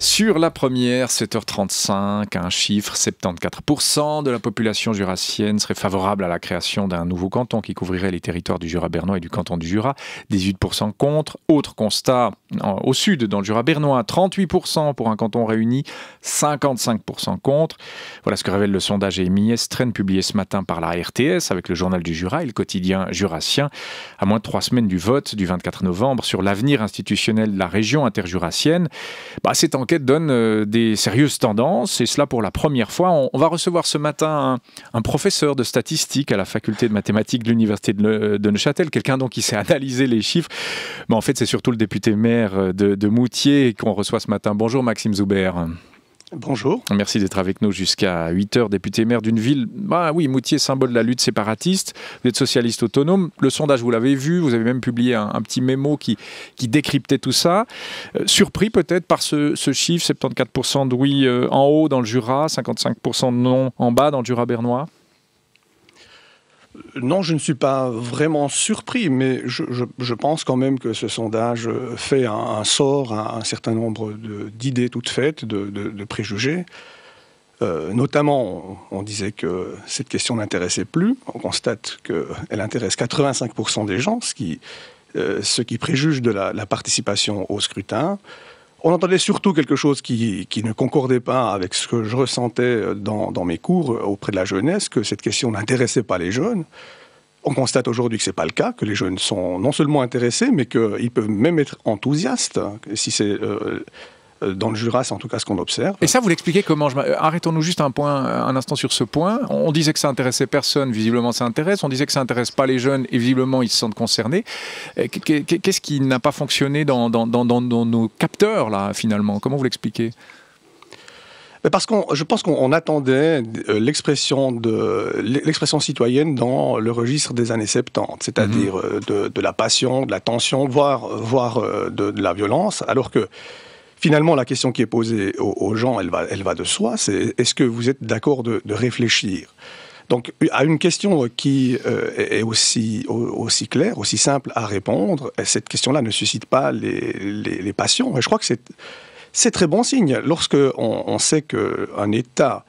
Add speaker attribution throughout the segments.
Speaker 1: Sur la première, 7h35, un chiffre, 74% de la population jurassienne serait favorable à la création d'un nouveau canton qui couvrirait les territoires du Jura bernois et du canton du Jura, 18% contre. Autre constat, au sud, dans le Jura bernois, 38% pour un canton réuni, 55% contre. Voilà ce que révèle le sondage EMI Estren publié ce matin par la RTS avec le journal du Jura et le quotidien jurassien, à moins de trois semaines du vote du 24 novembre sur l'avenir institutionnel de la région interjurassienne. Bah, cette enquête donne euh, des sérieuses tendances et cela pour la première fois. On, va recevoir ce matin un, professeur de statistique à la faculté de mathématiques de l'université de, Neuchâtel, quelqu'un donc qui sait analyser les chiffres. Mais bah, en fait, c'est surtout le député maire de, Moutier qu'on reçoit ce matin. Bonjour Maxime Zuber. Bonjour. Merci d'être avec nous jusqu'à 8 heures. député maire d'une ville, bah oui, Moutier, symbole de la lutte séparatiste. Vous êtes socialiste autonome. Le sondage, vous l'avez vu, vous avez même publié un, petit mémo qui, décryptait tout ça. Euh, surpris peut-être par ce, chiffre, 74% de oui euh, en haut dans le Jura, 55% de non en bas dans le Jura bernois
Speaker 2: non, je ne suis pas vraiment surpris, mais je, pense quand même que ce sondage fait un, sort à un, certain nombre d'idées toutes faites, de, préjugés. Euh, notamment, on, disait que cette question n'intéressait plus. On constate qu'elle intéresse 85% des gens, euh, ce qui, préjuge de la participation au scrutin on entendait surtout quelque chose qui, ne concordait pas avec ce que je ressentais dans, mes cours euh, auprès de la jeunesse, que cette question n'intéressait pas les jeunes. On constate aujourd'hui que ce n'est pas le cas, que les jeunes sont non seulement intéressés, mais qu'ils peuvent même être enthousiastes. Si c'est euh, euh, dans le Jura, c'est en tout cas ce qu'on observe.
Speaker 1: Et ça, vous l'expliquez comment euh, Arrêtons-nous juste un point, euh, un instant sur ce point. On disait que ça intéressait personne, visiblement ça intéresse. On disait que ça intéresse pas les jeunes, et visiblement ils se sentent concernés. Qu'est-ce qui n'a pas fonctionné dans, dans, nos capteurs là finalement Comment vous
Speaker 2: l'expliquez parce qu'on, je pense qu'on attendait l'expression de l'expression citoyenne dans le registre des années 70, c'est-à-dire mm-hmm. de, la passion, de la tension, voire, voire de, de la violence, alors que Finalement, la question qui est posée aux, gens, elle va, elle va de soi, c'est est-ce que vous êtes d'accord de, réfléchir donc, à une question qui euh, est aussi, aussi claire, aussi simple à répondre, cette question-là ne suscite pas les, les, passions. Et je crois que c'est, c'est très bon signe. Lorsque on, on sait qu'un État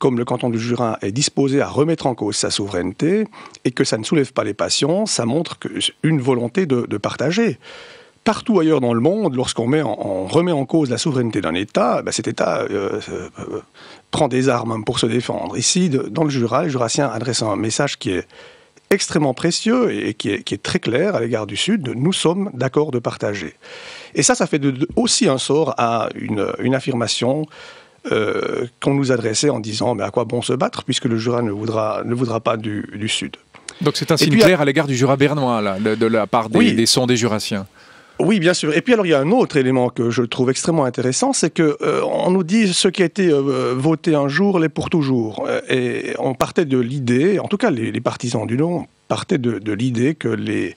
Speaker 2: comme le canton du Jura est disposé à remettre en cause sa souveraineté et que ça ne soulève pas les passions, ça montre une volonté de, de partager partout ailleurs dans le monde, lorsqu'on remet en cause la souveraineté d'un État, ben, cet État euh, euh, euh, prend des armes pour se défendre. Ici, dans le Jura, les Jurassiens adressant un message qui est extrêmement précieux et qui est, très clair à l'égard du Sud, nous sommes d'accord de partager. Et ça, ça fait de, aussi un sort à une, affirmation qu'on nous adressait en disant mais à quoi bon se battre puisque le Jura ne voudra, ne voudra pas du, Sud.
Speaker 1: Donc c'est un signe clair
Speaker 2: à, l'égard du Jura bernois, de, la part
Speaker 1: des, sons des jurassiens.
Speaker 2: Oui, bien sûr. Et puis alors, il y a un autre élément que je trouve extrêmement intéressant, c'est que euh, on nous dit ce qui a été euh, voté un jour l'est pour toujours. Euh, et on partait de l'idée, en tout cas les, partisans du NOM partaient de, de l'idée que les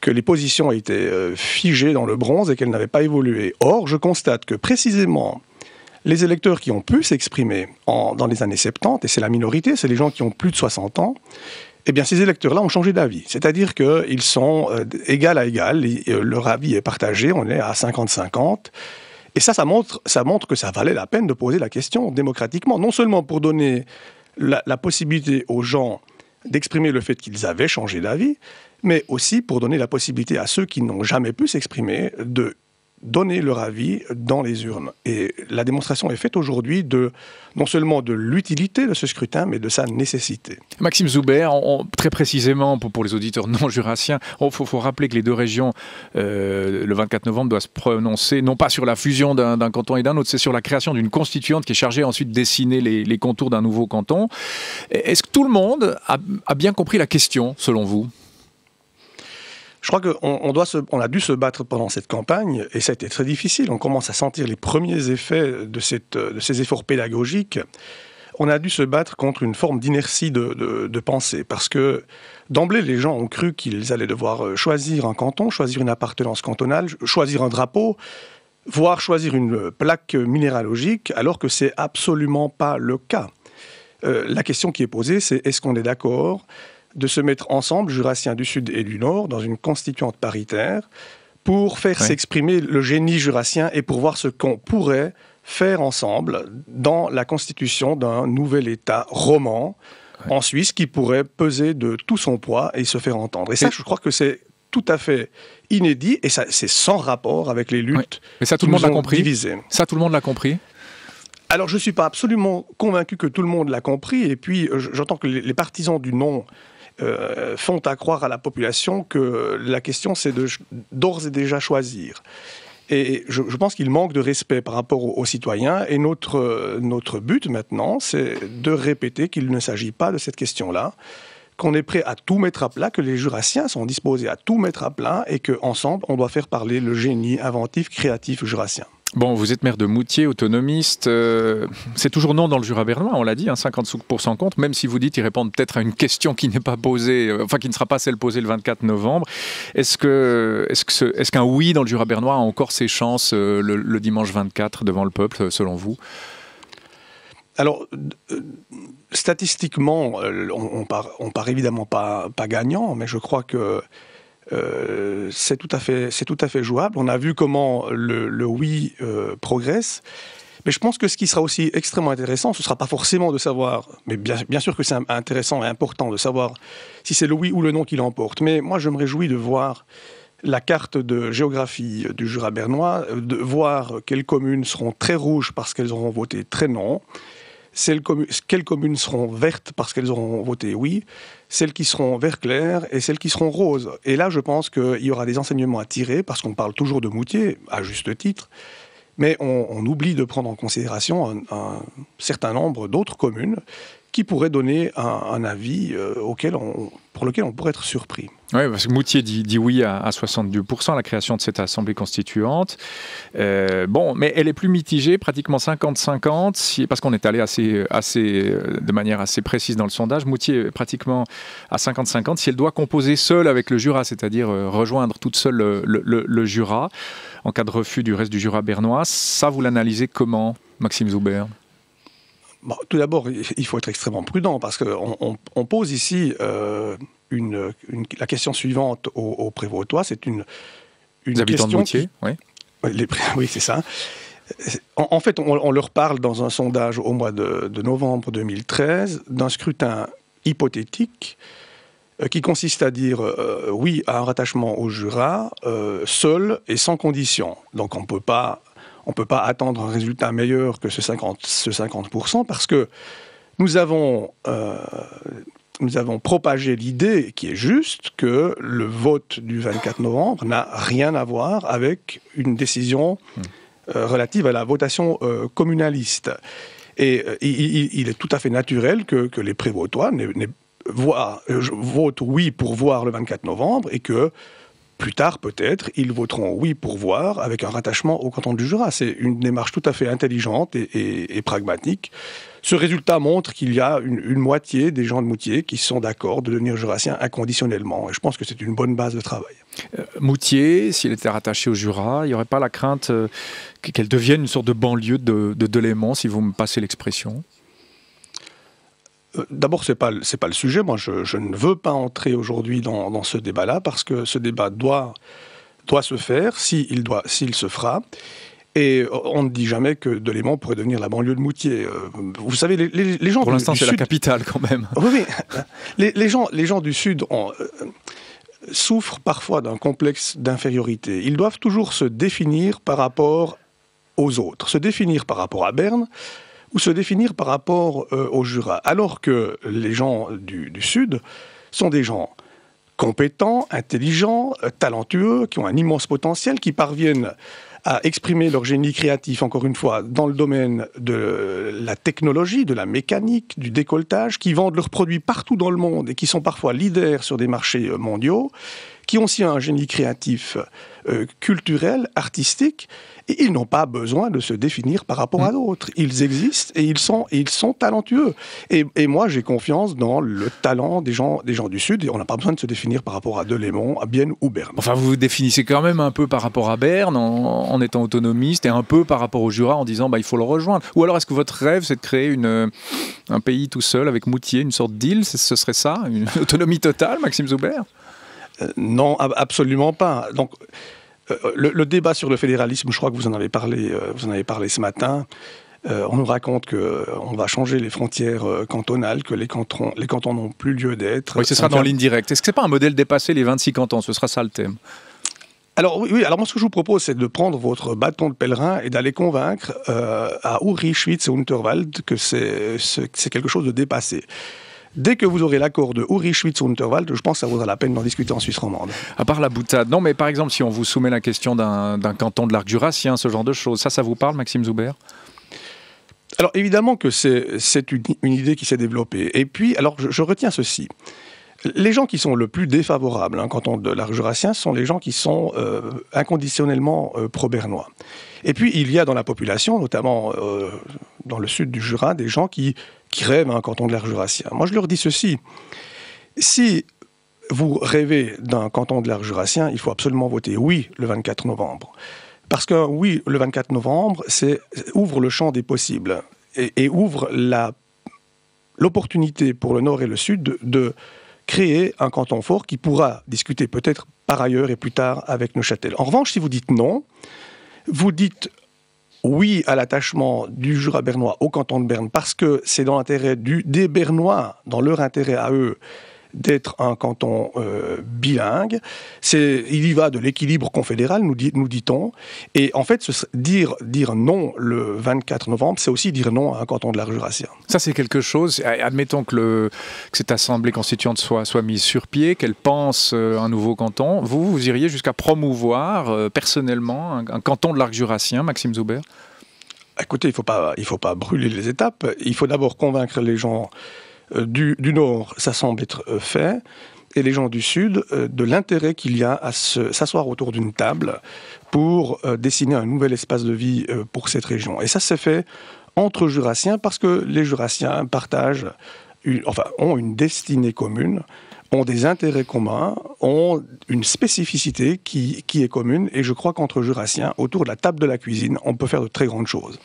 Speaker 2: que les positions étaient figées dans le bronze et qu'elles n'avaient pas évolué. Or, je constate que précisément les électeurs qui ont pu s'exprimer dans les années 70, et c'est la minorité, c'est les gens qui ont plus de 60 ans, eh bien, ces électeurs-là ont changé d'avis. C'est-à-dire qu'ils sont euh, égal à égal, euh, leur avis est partagé, on est à 50-50. Et ça, ça montre, que ça valait la peine de poser la question démocratiquement, non seulement pour donner la possibilité aux gens d'exprimer le fait qu'ils avaient changé d'avis, mais aussi pour donner la possibilité à ceux qui n'ont jamais pu s'exprimer de donner leur avis dans les urnes. Et la démonstration est faite aujourd'hui de non seulement de l'utilité de ce scrutin, mais de sa nécessité. Maxime Zoubert, très
Speaker 1: précisément pour, les auditeurs non jurassiens, il faut, rappeler que les deux régions, euh, le 24 novembre, doivent se prononcer non pas sur la fusion d'un canton et d'un autre, c'est sur la création d'une constituante qui est chargée ensuite de dessiner les, contours d'un nouveau canton.
Speaker 2: Est-ce que tout le monde a bien compris la question, selon vous je crois qu'on doit a dû se battre pendant cette campagne et ça a été très difficile. On commence à sentir les premiers effets de, cette, ces efforts pédagogiques. On a dû se battre contre une forme d'inertie de, pensée parce que d'emblée, les gens ont cru qu'ils allaient devoir euh, choisir un canton, choisir une appartenance cantonale, choisir un drapeau voire choisir une plaque minéralogique, alors que c'est absolument pas le cas. Euh, la question qui est posée, c'est est-ce qu'on est d'accord de se mettre ensemble, jurassiens du Sud et du Nord, dans une constituante paritaire, pour faire s'exprimer le génie jurassien et pour voir ce qu'on pourrait faire ensemble dans la constitution d'un nouvel État roman en Suisse qui pourrait peser de tout son poids et se faire entendre. Et ça, je crois que c'est tout à fait inédit et ça, c'est sans rapport avec les luttes. Mais ça, tout le monde l'a compris. Ça, tout le monde l'a compris. Alors, je ne suis pas absolument convaincu que tout le monde l'a compris. Et puis, euh, j'entends que les partisans du non euh, font à croire à la population que la question c'est de d'ores et déjà choisir. Et je, pense qu'il manque de respect par rapport aux, citoyens. Et notre, euh, notre but maintenant, c'est de répéter qu'il ne s'agit pas de cette question-là, qu'on est prêt à tout mettre à plat, que les jurassiens sont disposés à tout mettre à plat et qu'ensemble, on doit faire parler le génie inventif, créatif jurassien. Bon, vous êtes maire de
Speaker 1: Moutier, autonomiste. Euh, c'est toujours non dans le Jura bernois, on l'a dit, hein, 50% contre, même si vous dites qu'ils répondent peut-être à une question qui n'est pas posée, euh, enfin qui ne sera pas celle posée le 24 novembre. Est-ce que, est-ce que est-ce qu'un oui dans le Jura bernois a encore ses chances euh, le, dimanche 24 devant le peuple, selon vous
Speaker 2: Alors statistiquement, on, ne part, on part évidemment pas, pas gagnant, mais je crois que euh, c'est tout, à fait, tout à fait jouable. On a vu comment le, oui euh, progresse. Mais je pense que ce qui sera aussi extrêmement intéressant, ce ne sera pas forcément de savoir, mais bien, bien sûr que c'est intéressant et important de savoir si c'est le oui ou le non qui l'emporte. Mais moi, je me réjouis de voir la carte de géographie euh, du Jura bernois, de voir quelles communes seront très rouges parce qu'elles auront voté très non, celles quelles communes seront vertes parce qu'elles auront voté oui, celles qui seront vert clair et celles qui seront roses. Et là, je pense qu'il y aura des enseignements à tirer parce qu'on parle toujours de Moutier, à juste titre, mais on, oublie de prendre en considération un certain nombre d'autres communes qui pourrait donner un, avis euh, auquel on, pour lequel on pourrait être surpris.
Speaker 1: Oui, parce que Moutier dit, dit oui à, 62% à la création de cette Assemblée constituante. Euh, bon, mais elle est plus mitigée, pratiquement 50-50, parce qu'on est allé assez, assez, euh, de manière assez précise dans le sondage. Moutier est pratiquement à 50-50 si elle doit composer seule avec le Jura, c'est-à-dire rejoindre toute seule le, Jura, en cas de refus du reste du Jura bernois. Ça, vous l'analysez comment, Maxime Zuber
Speaker 2: bah, tout d'abord, il faut être extrêmement prudent parce qu'on on, pose ici euh, la question suivante aux au prévôtois. C'est une, une les habitants oui. oui, c'est ça. En, fait, on, leur parle dans un sondage au mois de, novembre 2013 d'un scrutin hypothétique euh, qui consiste à dire euh, oui à un rattachement au Jura seul et sans condition. Donc on ne peut pas on ne peut pas attendre un résultat meilleur que ce 50%, 50 parce que nous avons, euh, nous avons propagé l'idée, qui est juste, que le vote du 24 novembre n'a rien à voir avec une décision euh, relative à la votation euh, communaliste. Et il, est tout à fait naturel que, que les prévotois votent oui pour voir le 24 novembre et que plus tard, peut-être, ils voteront oui pour voir avec un rattachement au canton du Jura. C'est une démarche tout à fait intelligente et, pragmatique. Ce résultat montre qu'il y a une, moitié des gens de Moutier qui sont d'accord de devenir jurassien inconditionnellement. Et je pense que c'est une bonne base de travail. Euh, Moutier, s'il était rattaché au Jura, il n'y aurait pas la crainte euh, qu'elle devienne une sorte de
Speaker 1: banlieue de, de si vous me passez l'expression
Speaker 2: euh, d'abord, ce n'est pas, pas, le sujet. Moi, je, ne veux pas entrer aujourd'hui dans, ce débat-là, parce que ce débat doit, doit se faire, s'il se fera. Et euh, on ne dit jamais que Delémont pourrait devenir la banlieue de Moutier. Euh, vous savez, les, les, gens Pour l'instant, c'est la
Speaker 1: capitale quand même.
Speaker 2: Oui, mais les, gens, les gens du Sud souffrent parfois d'un complexe d'infériorité. Ils doivent toujours se définir par rapport aux autres, se définir par rapport à Berne, ou se définir par rapport euh, au Jura. Alors que les gens du, du Sud sont des gens compétents, intelligents, euh, talentueux, qui ont un immense potentiel, qui parviennent à exprimer leur génie créatif, encore une fois, dans le domaine de la technologie, de la mécanique, du décolletage, qui vendent leurs produits partout dans le monde et qui sont parfois leaders sur des marchés euh, mondiaux, qui ont aussi un génie créatif euh, culturel, artistique, et ils n'ont pas besoin de se définir par rapport à mm. d'autres. Ils existent et ils sont, ils sont talentueux. Et, moi, j'ai confiance dans le talent des gens, des gens du Sud. Et on n'a pas besoin de se définir par rapport à Delémont, à Bienne ou Berne.
Speaker 1: Enfin, vous vous définissez quand même un peu par rapport à Berne en, étant autonomiste et un peu par rapport au Jura en disant bah, il faut le rejoindre. Ou alors, est-ce que votre rêve, c'est de créer une, euh, un pays tout seul avec Moutier, une sorte
Speaker 2: d'île Ce serait ça Une autonomie totale, Maxime Zuber euh, non, absolument pas. Donc, euh, le, débat sur le fédéralisme, je crois que vous en avez parlé, euh, vous en avez parlé ce matin. on nous raconte qu'on va changer les frontières cantonales, que les cantons, les cantons n'ont plus lieu d'être. Oui, ce sera dans l'indirect. Est-ce que ce n'est pas un modèle dépassé, les 26 cantons Ce sera ça le thème. Alors oui, alors moi ce que je vous propose, c'est de prendre votre bâton de pèlerin et d'aller convaincre à Uri, Schwitz et Unterwald que c'est quelque chose de dépassé dès que vous aurez l'accord de Uri Schwitz Unterwald, je pense que ça vaudra la peine d'en discuter en Suisse romande. À part la boutade,
Speaker 1: non, mais par exemple, si on vous soumet la question d'un canton de l'arc jurassien, ce genre de choses, ça, ça vous parle, Maxime Zuber
Speaker 2: alors évidemment que c'est une, idée qui s'est développée. Et puis, alors je, retiens ceci. Les gens qui sont le plus défavorables un hein, canton de l'arc jurassien sont les gens qui sont euh, inconditionnellement euh, pro-bernois. Et puis il y a dans la population, notamment euh, dans le sud du Jura, des gens qui qui rêvent un hein, canton de l'air jurassien. Moi, je leur dis ceci. Si vous rêvez d'un canton de l'air jurassien, il faut absolument voter oui le 24 novembre. Parce que oui, le 24 novembre, c'est ouvre le champ des possibles et, et ouvre l'opportunité pour le Nord et le Sud de, de créer un canton fort qui pourra discuter peut-être par ailleurs et plus tard avec Neuchâtel. En revanche, si vous dites non, vous dites oui à l'attachement du Jura bernois au canton de Berne, parce que c'est dans l'intérêt des Bernois, dans leur intérêt à eux, d'être un canton euh, bilingue. C'est, il y va de l'équilibre confédéral, nous, dit, nous on Et en fait, dire, dire non le 24 novembre, c'est aussi dire non à un canton de l'arc Jurassien. Ça, c'est quelque chose. Admettons que, le,
Speaker 1: cette assemblée constituante soit, soit mise sur pied, qu'elle pense euh, un nouveau canton. Vous, vous iriez jusqu'à promouvoir euh, personnellement un, canton de l'arc jurassien, Maxime Zuber
Speaker 2: Écoutez, il ne faut, faut pas brûler les étapes. Il faut d'abord convaincre les gens euh, du, Nord, ça semble être euh, fait, et les gens du Sud euh, de l'intérêt qu'il y a à s'asseoir autour d'une table pour dessiner un nouvel espace de vie pour cette région. Et ça s'est fait entre Jurassiens parce que les Jurassiens partagent, enfin, ont une destinée commune ont des intérêts communs, ont une spécificité qui est commune, et je crois qu'entre Jurassiens, autour de la table de la cuisine, on peut faire de très grandes choses.